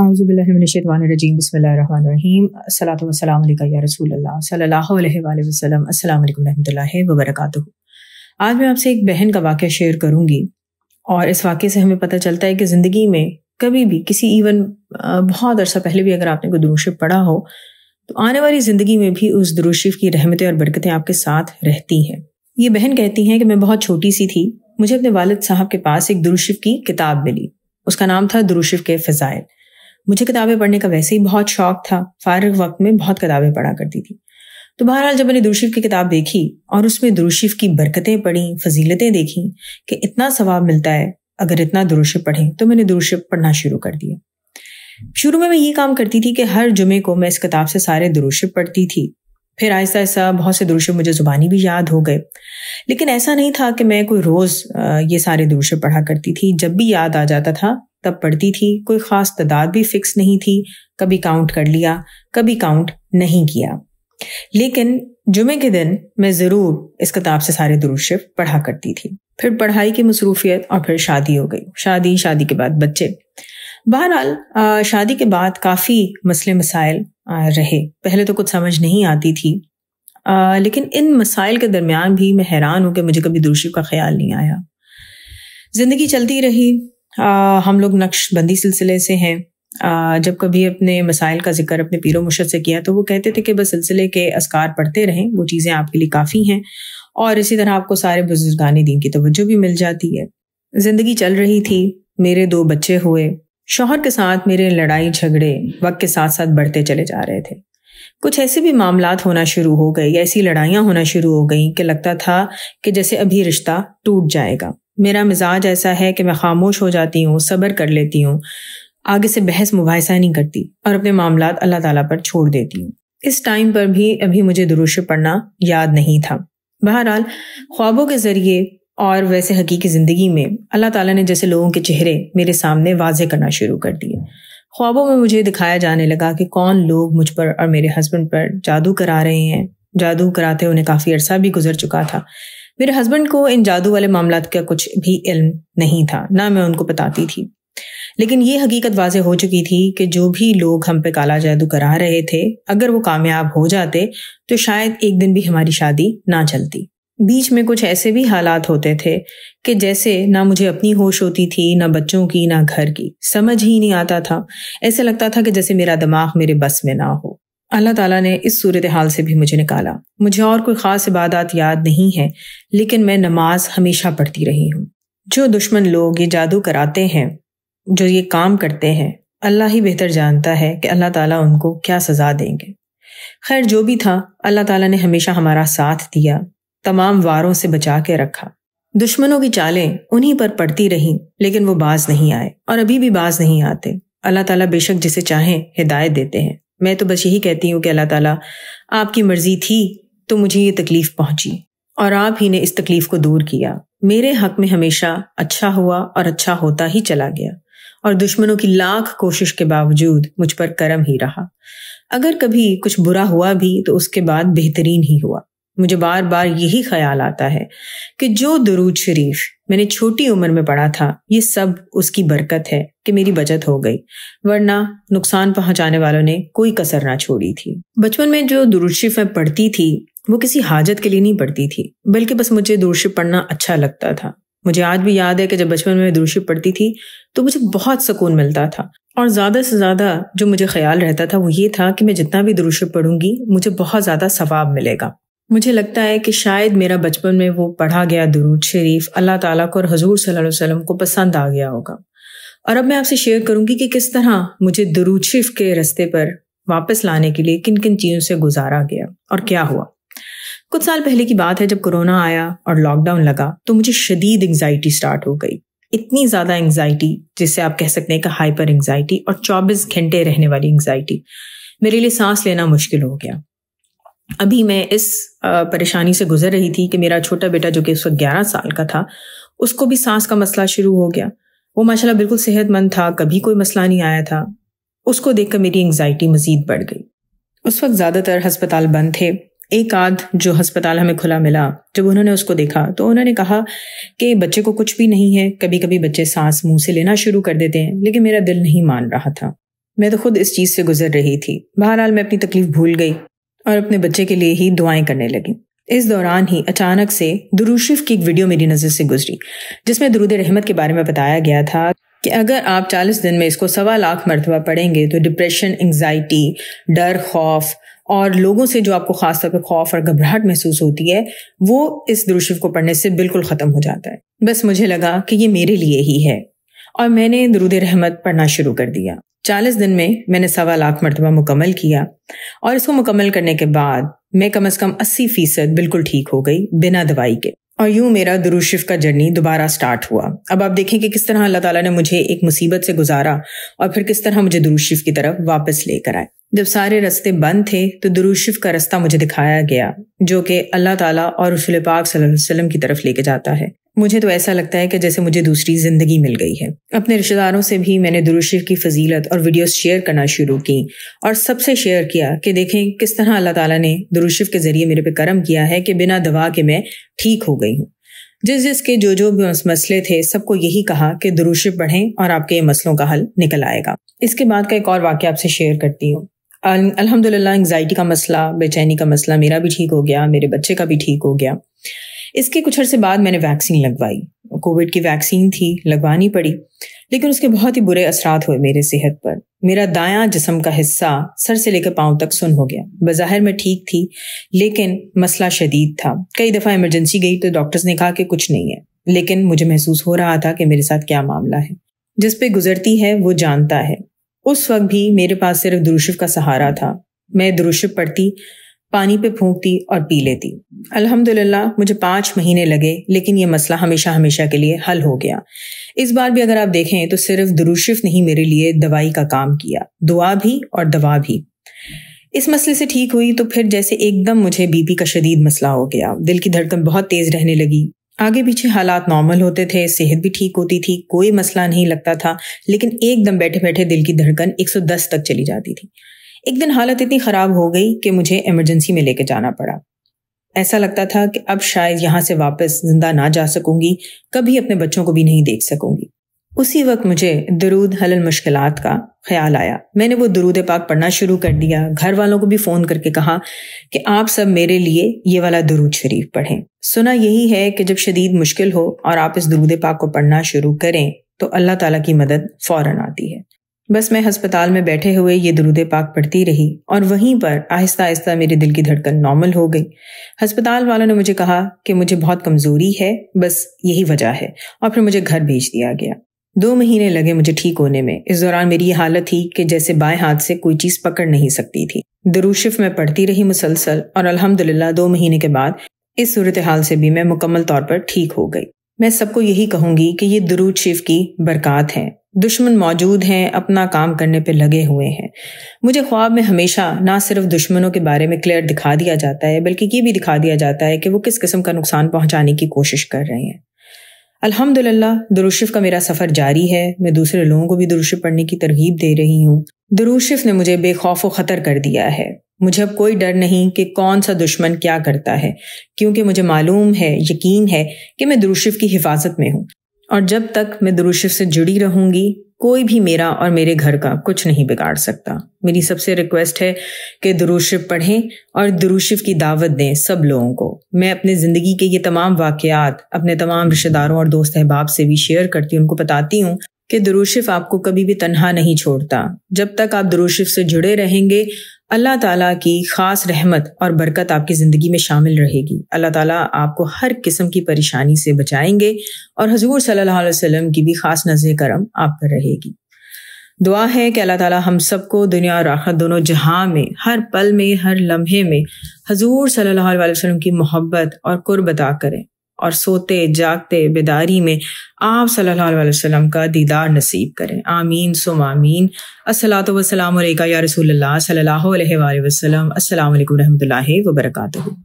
रसूल आज मैं आपसे एक बहन का वाक़ शेयर करूँगी और इस वाक़े से हमें पता चलता है कि ज़िंदगी में कभी भी किसी इवन बहुत अरसा पहले भी अगर आपने कोई दुरुशिफ पढ़ा हो तो आने वाली ज़िंदगी में भी उस दुरुशिफ की रहमतें और बरकतें आपके साथ रहती हैं ये बहन कहती हैं कि मैं बहुत छोटी सी थी मुझे अपने वालद साहब के पास एक दुरुशिफ की किताब मिली उसका नाम था दुरुशिफ के फ़ज़ाइल मुझे किताबें पढ़ने का वैसे ही बहुत शौक था फारग वक्त में बहुत किताबें पढ़ा करती थी तो बहरहाल जब मैंने दुरुशीफ की किताब देखी और उसमें दुरुशीफ की बरकतें पढ़ी फजीलतें देखी कि इतना सवाब मिलता है अगर इतना दुरुशिप पढ़ें तो मैंने दुरुशिप पढ़ना शुरू कर दिया शुरू में मैं ये काम करती थी कि हर जुमे को मैं इस किताब से सारे दुरुशिप पढ़ती थी फिर आहिस्ता आहिस्ता बहुत से दुरुशिप मुझे ज़ुबानी भी याद हो गए लेकिन ऐसा नहीं था कि मैं कोई रोज़ ये सारे दुरुशिप पढ़ा करती थी जब भी याद आ जाता था तब पढ़ती थी कोई खास तादाद भी फिक्स नहीं थी कभी काउंट कर लिया कभी काउंट नहीं किया लेकिन जुमे के दिन मैं ज़रूर इस किताब से सारे दुरुशिफ पढ़ा करती थी फिर पढ़ाई की मसरूफियत और फिर शादी हो गई शादी शादी के बाद बच्चे बहरहाल शादी के बाद काफ़ी मसले मसाइल रहे पहले तो कुछ समझ नहीं आती थी आ, लेकिन इन मसाइल के दरमियान भी मैं हैरान हूँ कि मुझे कभी दुरुशिफ का ख्याल नहीं आया ज़िंदगी चलती रही आ, हम लोग नक्शबंदी सिलसिले से हैं आ, जब कभी अपने मसाइल का जिक्र अपने पीरो मुर्शद से किया तो वो कहते थे कि बस सिलसिले के असकार पढ़ते रहें वो चीज़ें आपके लिए काफ़ी हैं और इसी तरह आपको सारे बुजुर्गान दिन की तोज्जो भी मिल जाती है जिंदगी चल रही थी मेरे दो बच्चे हुए शोहर के साथ मेरे लड़ाई झगड़े वक्त के साथ साथ बढ़ते चले जा रहे थे कुछ ऐसे भी मामला होना शुरू हो गए ऐसी लड़ाइयाँ होना शुरू हो गई कि लगता था कि जैसे अभी रिश्ता टूट जाएगा मेरा मिजाज ऐसा है कि मैं खामोश हो जाती हूँ सब्र कर लेती हूँ आगे से बहस मुबासा नहीं करती और अपने मामला अल्लाह ताला पर छोड़ देती हूँ इस टाइम पर भी अभी मुझे दुरुश पढ़ना याद नहीं था बहरहाल ख्वाबों के ज़रिए और वैसे हकीकी ज़िंदगी में अल्लाह ताला ने जैसे लोगों के चेहरे मेरे सामने वाजे करना शुरू कर दिए ख्वाबों में मुझे दिखाया जाने लगा कि कौन लोग मुझ पर और मेरे हस्बैंड पर जादू करा रहे हैं जादू कराते उन्हें काफ़ी अरसा भी गुजर चुका था मेरे हस्बैंड को इन जादू वाले मामला का कुछ भी इल्म नहीं था ना मैं उनको बताती थी लेकिन ये हकीकत वाजह हो चुकी थी कि जो भी लोग हम पे काला जादू करा रहे थे अगर वो कामयाब हो जाते तो शायद एक दिन भी हमारी शादी ना चलती बीच में कुछ ऐसे भी हालात होते थे कि जैसे ना मुझे अपनी होश होती थी ना बच्चों की ना घर की समझ ही नहीं आता था ऐसे लगता था कि जैसे मेरा दिमाग मेरे बस में ना हो अल्लाह ताला ने इस सूरत हाल से भी मुझे निकाला मुझे और कोई ख़ास इबादत याद नहीं है लेकिन मैं नमाज हमेशा पढ़ती रही हूँ जो दुश्मन लोग ये जादू कराते हैं जो ये काम करते हैं अल्लाह ही बेहतर जानता है कि अल्लाह ताला उनको क्या सज़ा देंगे खैर जो भी था अल्लाह ताला ने हमेशा हमारा साथ दिया तमाम वारों से बचा के रखा दुश्मनों की चालें उन्हीं पर पड़ती रहीं लेकिन वो बाज नहीं आए और अभी भी बाज नहीं आते अल्लाह ताला बेशक जिसे चाहें हिदायत देते हैं मैं तो बस यही कहती हूँ कि अल्लाह ताला आपकी मर्जी थी तो मुझे ये तकलीफ पहुंची और आप ही ने इस तकलीफ को दूर किया मेरे हक में हमेशा अच्छा हुआ और अच्छा होता ही चला गया और दुश्मनों की लाख कोशिश के बावजूद मुझ पर करम ही रहा अगर कभी कुछ बुरा हुआ भी तो उसके बाद बेहतरीन ही हुआ मुझे बार बार यही ख्याल आता है कि जो दरूद शरीफ मैंने छोटी उम्र में पढ़ा था ये सब उसकी बरकत है कि मेरी बचत हो गई वरना नुकसान पहुंचाने वालों ने कोई कसर ना छोड़ी थी बचपन में जो दरूद शरीफ मैं पढ़ती थी वो किसी हाजत के लिए नहीं पढ़ती थी बल्कि बस मुझे दरूद शरीफ पढ़ना अच्छा लगता था मुझे आज भी याद है कि जब बचपन में दरूद शरीफ पढ़ती थी तो मुझे बहुत सुकून मिलता था और ज़्यादा से ज़्यादा जो मुझे ख्याल रहता था वो ये था कि मैं जितना भी दरूद शरीफ पढ़ूंगी मुझे बहुत ज़्यादा सवाब मिलेगा मुझे लगता है कि शायद मेरा बचपन में वो पढ़ा गया दरूद शरीफ अल्लाह ताला को और हजूर सल्लल्लाहु अलैहि वसल्लम को पसंद आ गया होगा और अब मैं आपसे शेयर करूंगी कि किस तरह मुझे दरूद शरीफ के रस्ते पर वापस लाने के लिए किन किन चीज़ों से गुजारा गया और क्या हुआ कुछ साल पहले की बात है जब कोरोना आया और लॉकडाउन लगा तो मुझे शदीद एंगजाइटी स्टार्ट हो गई इतनी ज़्यादा एंगजाइटी जिसे आप कह सकते हैं कि हाइपर एंगजाइटी और 24 घंटे रहने वाली एंगजाइटी मेरे लिए सांस लेना मुश्किल हो गया अभी मैं इस परेशानी से गुजर रही थी कि मेरा छोटा बेटा जो कि उस वक्त ग्यारह साल का था उसको भी सांस का मसला शुरू हो गया वो माशाल्लाह बिल्कुल सेहतमंद था कभी कोई मसला नहीं आया था उसको देखकर मेरी एंग्जाइटी मजीद बढ़ गई उस वक्त ज़्यादातर हस्पताल बंद थे एक आध जो हस्पताल हमें खुला मिला जब उन्होंने उसको देखा तो उन्होंने कहा कि बच्चे को कुछ भी नहीं है कभी कभी बच्चे सांस मुंह से लेना शुरू कर देते हैं लेकिन मेरा दिल नहीं मान रहा था मैं तो खुद इस चीज़ से गुजर रही थी बहरहाल मैं अपनी तकलीफ भूल गई और अपने बच्चे के लिए ही दुआएं करने लगी इस दौरान ही अचानक से दुरुशिफ की एक वीडियो मेरी नज़र से गुजरी जिसमें दुरुद रहमत के बारे में बताया गया था कि अगर आप 40 दिन में इसको सवा लाख मरतबा पढ़ेंगे तो डिप्रेशन एंगजाइटी डर खौफ और लोगों से जो आपको खासतौर पर खौफ और घबराहट महसूस होती है वो इस दुरुशिफ को पढ़ने से बिल्कुल ख़त्म हो जाता है बस मुझे लगा कि ये मेरे लिए ही है और मैंने दरुद रहमत पढ़ना शुरू कर दिया चालीस दिन में मैंने सवा लाख मरतबा मुकम्मल किया और इसको मुकम्मल करने के बाद मैं कम अज़ कम अस्सी फीसद बिल्कुल ठीक हो गई बिना दवाई के और यूं मेरा दुरुशिफ का जर्नी दोबारा स्टार्ट हुआ अब आप देखें कि किस तरह अल्लाह ताला ने मुझे एक मुसीबत से गुजारा और फिर किस तरह मुझे दुरुशिफ की तरफ वापस लेकर आए जब सारे रास्ते बंद थे तो दुरुशिफ का रास्ता मुझे दिखाया गया जो कि अल्लाह ताला और रसुल पाक सल्लल्लाहु अलैहि वसल्लम की तरफ लेके जाता है मुझे तो ऐसा लगता है कि जैसे मुझे दूसरी जिंदगी मिल गई है अपने रिश्तेदारों से भी मैंने दुरुशिर की फजीलत और वीडियोस शेयर करना शुरू की और सबसे शेयर किया कि देखें किस तरह अल्लाह ताला ने दुरुशिफ के जरिए मेरे पे करम किया है कि बिना दवा के मैं ठीक हो गई हूँ जिस जिस के जो जो भी मसले थे सबको यही कहा कि दुरुशिफ पढ़े और आपके मसलों का हल निकल आएगा इसके बाद का एक और वाक्य आपसे शेयर करती हूँ अलहमदुल्ला एंगजाइटी का मसला बेचैनी का मसला मेरा भी ठीक हो गया मेरे बच्चे का भी ठीक हो गया इसके कुछ अरसे बाद मैंने वैक्सीन लगवाई कोविड की वैक्सीन थी लगवानी पड़ी लेकिन उसके बहुत ही बुरे असरात हुए मेरे सेहत पर मेरा दायां जिसम का हिस्सा सर से लेकर पांव तक सुन हो गया बाहर मैं ठीक थी लेकिन मसला शदीद था कई दफ़ा इमरजेंसी गई तो डॉक्टर्स ने कहा कि कुछ नहीं है लेकिन मुझे महसूस हो रहा था कि मेरे साथ क्या मामला है जिस पे गुजरती है वो जानता है उस वक्त भी मेरे पास सिर्फ दुरुशिफ का सहारा था मैं दुरुशिफ पढ़ती पानी पे फूंकती और पी लेती अल्हम्दुलिल्लाह मुझे पाँच महीने लगे लेकिन ये मसला हमेशा हमेशा के लिए हल हो गया इस बार भी अगर आप देखें तो सिर्फ दुरुशिफ नहीं मेरे लिए दवाई का काम किया दुआ भी और दवा भी इस मसले से ठीक हुई तो फिर जैसे एकदम मुझे बीपी का शदीद मसला हो गया दिल की धड़कन बहुत तेज रहने लगी आगे पीछे हालात नॉर्मल होते थे सेहत भी ठीक होती थी कोई मसला नहीं लगता था लेकिन एकदम बैठे बैठे दिल की धड़कन 110 तक चली जाती थी एक दिन हालत इतनी ख़राब हो गई कि मुझे इमरजेंसी में लेके जाना पड़ा ऐसा लगता था कि अब शायद यहाँ से वापस जिंदा ना जा सकूंगी कभी अपने बच्चों को भी नहीं देख सकूंगी उसी वक्त मुझे दरूद हल मुश्किल का ख्याल आया मैंने वो दरूद पाक पढ़ना शुरू कर दिया घर वालों को भी फ़ोन करके कहा कि आप सब मेरे लिए ये वाला दरूद शरीफ पढ़ें सुना यही है कि जब शदीद मुश्किल हो और आप इस दरूद पाक को पढ़ना शुरू करें तो अल्लाह ताला की मदद फौरन आती है बस मैं अस्पताल में बैठे हुए ये दरूद पाक पढ़ती रही और वहीं पर आहिस्ता आहिस्ता मेरे दिल की धड़कन नॉर्मल हो गई अस्पताल वालों ने मुझे कहा कि मुझे बहुत कमज़ोरी है बस यही वजह है और फिर मुझे घर भेज दिया गया दो महीने लगे मुझे ठीक होने में इस दौरान मेरी ये हालत थी कि जैसे बाएं हाथ से कोई चीज़ पकड़ नहीं सकती थी दरूशिफ में पढ़ती रही मुसलसल और अल्हम्दुलिल्लाह दो महीने के बाद इस सूरत हाल से भी मैं मुकम्मल तौर पर ठीक हो गई मैं सबको यही कहूंगी कि ये दुरूद शिव की बरकत है दुश्मन मौजूद हैं अपना काम करने पे लगे हुए हैं मुझे ख्वाब में हमेशा ना सिर्फ दुश्मनों के बारे में क्लियर दिखा दिया जाता है बल्कि ये भी दिखा दिया जाता है कि वो किस किस्म का नुकसान पहुंचाने की कोशिश कर रहे हैं अल्हम्दुलिल्लाह दुरुशिफ का मेरा सफ़र जारी है मैं दूसरे लोगों को भी दुरुशिफ पढ़ने की तरगीब दे रही हूँ दुरुशिफ ने मुझे बेखौफ व ख़तर कर दिया है मुझे अब कोई डर नहीं कि कौन सा दुश्मन क्या करता है क्योंकि मुझे मालूम है यकीन है कि मैं दुरुशिफ की हिफाजत में हूँ और जब तक मैं दुरुशिफ से जुड़ी रहूंगी कोई भी मेरा और मेरे घर का कुछ नहीं बिगाड़ सकता मेरी सबसे रिक्वेस्ट है कि दुरुशिफ पढ़ें और दुरुशिफ की दावत दें सब लोगों को मैं अपने ज़िंदगी के ये तमाम वाकयात अपने तमाम रिश्तेदारों और दोस्त अहबाब से भी शेयर करती हूँ उनको बताती हूँ कि दुरुशिफ आपको कभी भी तनहा नहीं छोड़ता जब तक आप दुरुशिफ से जुड़े रहेंगे अल्लाह ताला की खास रहमत और बरकत आपकी ज़िंदगी में शामिल रहेगी अल्लाह ताला आपको हर किस्म की परेशानी से बचाएंगे और हजूर सल्लल्लाहु अलैहि वसल्लम की भी खास नज़र करम आप पर रहेगी दुआ है कि अल्लाह ताला हम सबको दुनिया और आखिर दोनों जहाँ में हर पल में हर लम्हे में हजूर सल्लल्लाहु अलैहि वसल्लम की मोहब्बत और कुर्बता अता करें और सोते जागते बेदारी में आप सल्लल्लाहु अलैहि वसल्लम का दीदार नसीब करें आमीन सुम आमीन असलात वसलाम या रसूल सल्लल्लाहु अलैहि वसल्लम अस्सलाम वालेकुम रहमतुल्लाहि व बरकातहू